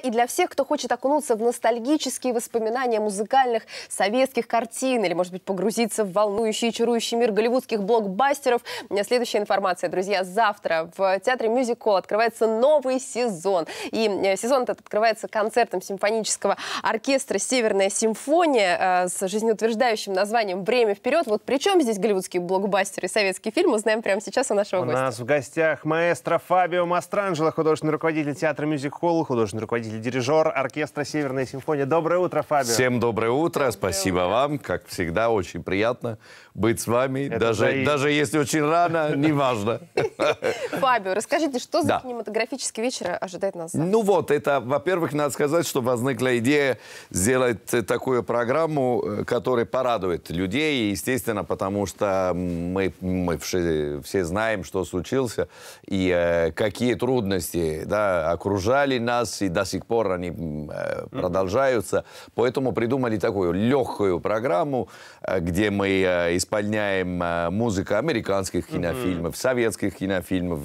и для всех, кто хочет окунуться в ностальгические воспоминания музыкальных советских картин или, может быть, погрузиться в волнующий и чарующий мир голливудских блокбастеров. Следующая информация, друзья. Завтра в Театре Мюзикол открывается новый сезон. И э, сезон этот открывается концертом симфонического оркестра «Северная симфония» э, с жизнеутверждающим названием «Время вперед». Вот при чем здесь голливудские блокбастеры и советские фильмы, узнаем прямо сейчас у нашего у гостя. У нас в гостях маэстро Фабио Мастранжело, художественный руководитель Театра Мюзикол, художественный руководитель руководитель, дирижер оркестра Северной симфонии. Доброе утро, Фабио. Всем доброе утро. Доброе Спасибо утро. вам. Как всегда, очень приятно быть с вами. даже, за... даже если очень рано, неважно. Фабио, расскажите, что за кинематографический вечер ожидает нас Ну вот, это, во-первых, надо сказать, что возникла идея сделать такую программу, э, которая порадует людей, естественно, потому что мы, мы все, знаем, что случился и э, какие трудности окружали нас и до сих сих пор они э, продолжаются. Поэтому придумали такую легкую программу, э, где мы э, исполняем музыку американских кинофильмов, советских кинофильмов,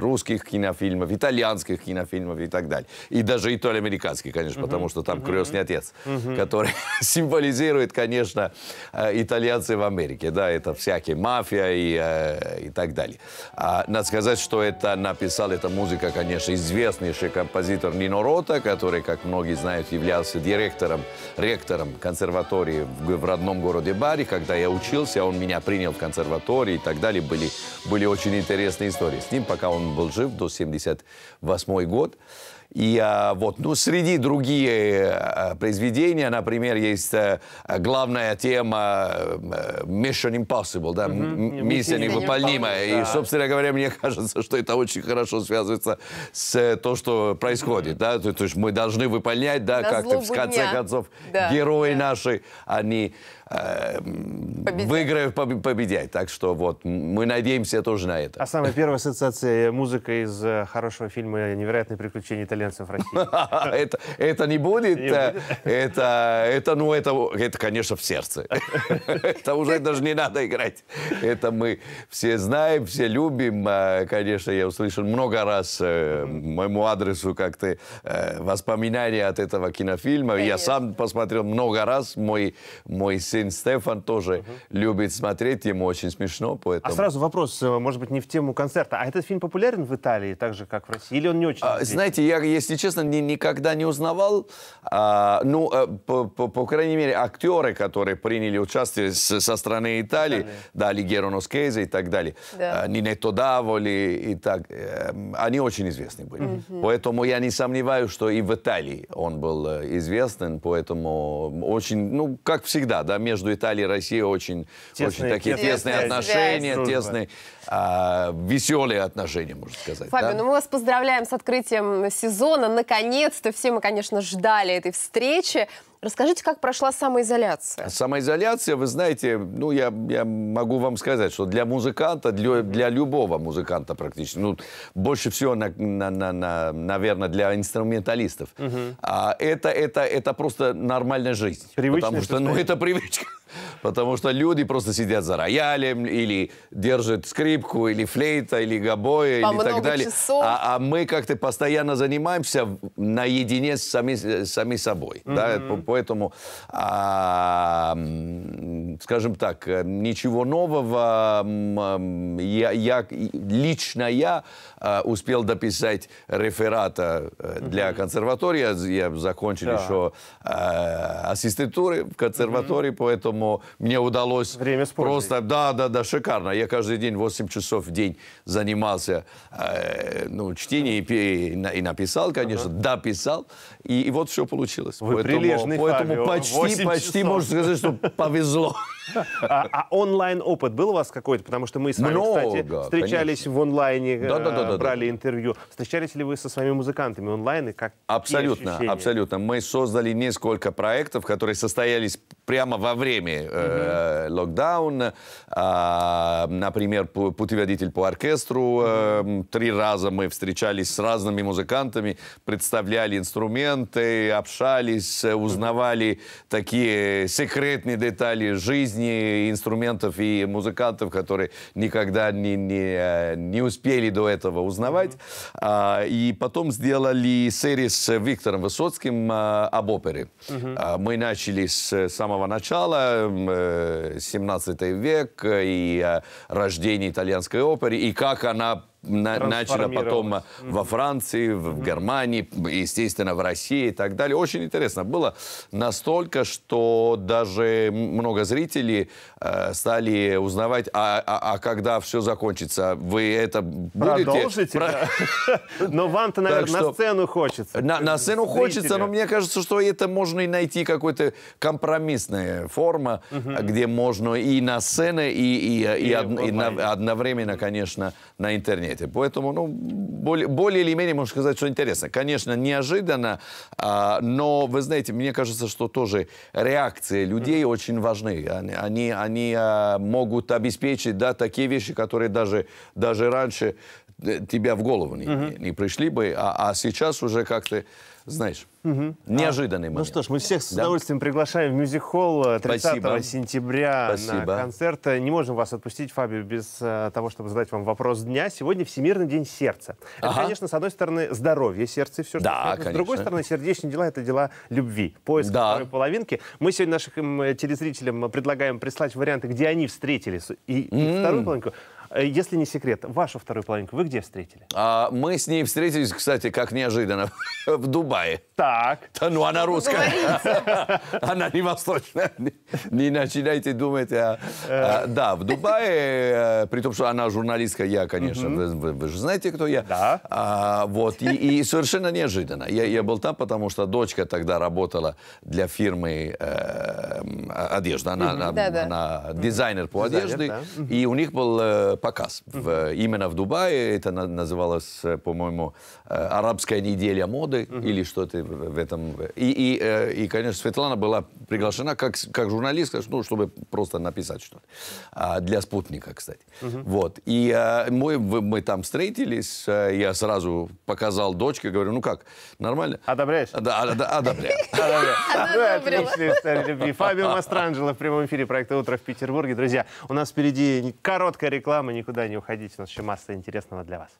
русских кинофильмов, итальянских кинофильмов и так далее. И даже итало-американских, конечно, потому что там крестный отец, который символизирует, конечно, итальянцы в Америке. Да, это всякие мафия и, и так далее. А, надо сказать, что это написал эта музыка, конечно, известнейший композитор Нино Рот, Грота, который, как многие знают, являлся директором, ректором консерватории в, в родном городе Бари. Когда я учился, он меня принял в консерватории и так далее. Были, были очень интересные истории с ним, пока он был жив, до 78 года и а, вот, ну, среди другие а, произведения, например, есть э, главная тема э, Mission Impossible, да, mm миссия невыполнимая. И, собственно говоря, мне кажется, что это очень хорошо связывается с э, то, что происходит, да, то, то есть мы должны выполнять, да, как-то в конце дня. концов да, герои да. наши, они победят. выиграют, победят. Так что вот, мы надеемся тоже на это. А самая первая ассоциация музыка из э, хорошего фильма «Невероятные приключения итальянцев в России». это, не э, будет. это, это, ну, это, это, конечно, в сердце. это уже даже не надо играть. Это мы все знаем, все любим. Э, конечно, я услышал много раз моему адресу как-то воспоминания от этого кинофильма. Я сам посмотрел много раз. Мой, мой сын Стефан тоже любит смотреть, ему очень смешно, а поэтому... А сразу вопрос, э, может быть, не в тему концерта. А этот фильм популярен в Италии так же, как в России? Или он не очень? А, знаете, я, если честно, ни, никогда не узнавал. А, ну, э, по, по, по крайней мере, актеры, которые приняли участие с, со стороны Италии, дали да, Лигеро Носкезе и так далее, да. а, Нинетто Даволи и так, э, они очень известны были. Mm -hmm. Поэтому я не сомневаюсь, что и в Италии он был известен, поэтому очень, ну, как всегда, да, между Италией и Россией очень очень, тесные, очень такие тесные, тесные отношения, связь. тесные, а, веселые отношения, можно сказать. Фабио, да? ну мы вас поздравляем с открытием сезона. Наконец-то все мы, конечно, ждали этой встречи. Расскажите, как прошла самоизоляция? Самоизоляция, вы знаете, ну, я, я могу вам сказать, что для музыканта, для, для любого музыканта практически, ну, больше всего, на, на, на, на, наверное, для инструменталистов, угу. а, это, это, это просто нормальная жизнь. Привычная потому что, ну, это привычка. Потому что люди просто сидят за роялем или держат скрипку, или флейта, или гобоя, По или так далее. Часов. А, а мы как-то постоянно занимаемся наедине с сами, сами собой. Mm-hmm. Да? Поэтому, а, скажем так, ничего нового я, я лично я а, успел дописать реферата э, для mm-hmm. консерватории. Я закончил да. еще а, э, ассистентуры в консерватории, mm-hmm. поэтому поэтому мне удалось... Время Просто, да, да, да, шикарно. Я каждый день 8 часов в день занимался э, ну, чтением и, и написал, конечно, ага. дописал. И, и вот все получилось. Вы поэтому, Поэтому почти, почти можно сказать, что повезло. А, а онлайн-опыт был у вас какой-то? Потому что мы с вами, Много, кстати, встречались конечно. в онлайне, да, да, да, да, брали да. интервью. Встречались ли вы со своими музыкантами онлайн и как? Абсолютно, абсолютно. Мы создали несколько проектов, которые состоялись прямо во время э, mm-hmm. локдауна. А, например, путеводитель по оркестру. Э, три раза мы встречались с разными музыкантами, представляли инструменты, общались, э, узнавали такие секретные детали жизни инструментов и музыкантов, которые никогда не, не, не успели до этого узнавать. Mm-hmm. А, и потом сделали серию с Виктором Высоцким а, об опере. Mm-hmm. А, мы начали с самого э, самого начала, 17 э, век и э, рождение итальянской оперы, и как она на, потом э, во Франции, в, в Германии, естественно, в России и так далее. Очень интересно было настолько, что даже много зрителей э, стали узнавать, а, а, а когда все закончится, вы это будете... Продолжите? Про... Но вам-то, наверное, что... на сцену хочется. На, на сцену Зрителя. хочется, но мне кажется, что это можно и найти какой-то компромиссная форма, угу. где можно и на сцене, и, и, и, и, и, и, и, и одновременно, конечно, на интернете планете. Поэтому, ну, более, более или менее, можно сказать, что интересно. Конечно, неожиданно, а, но, вы знаете, мне кажется, что тоже реакции людей очень важны. Они, они, они а, могут обеспечить, да, такие вещи, которые даже, даже раньше э, тебя в голову не, не пришли бы, а, а сейчас уже как-то знаешь, угу. неожиданный ну момент. Ну что ж, мы всех с да? удовольствием приглашаем в мюзик-холл 30 э, Спасибо. сентября Спасибо. на концерт. Не можем вас отпустить, Фабио, без э, того, чтобы задать вам вопрос дня. Сегодня Всемирный день сердца. Это, ага. конечно, с одной стороны, здоровье сердца и все, что да, конечно. С другой стороны, сердечные дела — это дела любви, поиск да. второй половинки. Мы сегодня нашим телезрителям предлагаем прислать варианты, где они встретились, и, и вторую половинку. Э, если не секрет, вашу вторую половинку вы где встретили? А, мы с ней встретились, кстати, как неожиданно, в Дубае. Так. Да, ну, она русская. она не восточная. не начинайте думать. А, да, в Дубае, э, при том, что она журналистка, я, конечно, вы, же знаете, кто я. Да. А, вот, и, совершенно неожиданно. Я, был там, потому что дочка тогда работала для фирмы э, одежда. Она, дизайнер по одежде. И у них был показ. В, э, именно в Дубае это на, называлось, э, по-моему, э, «Арабская неделя моды» угу. или что-то в этом. И, и, и, конечно, Светлана была приглашена как, как журналистка, ну, чтобы просто написать что-то. А, для «Спутника», кстати. Угу. Вот. И мы, мы там встретились, я сразу показал дочке, говорю, ну как, нормально? Одобряешь? Да, а, одобряю. Отличный Фабио Мастранджело в прямом эфире проекта «Утро в Петербурге». Друзья, у нас впереди короткая реклама, никуда не уходите, у нас еще масса интересного для вас.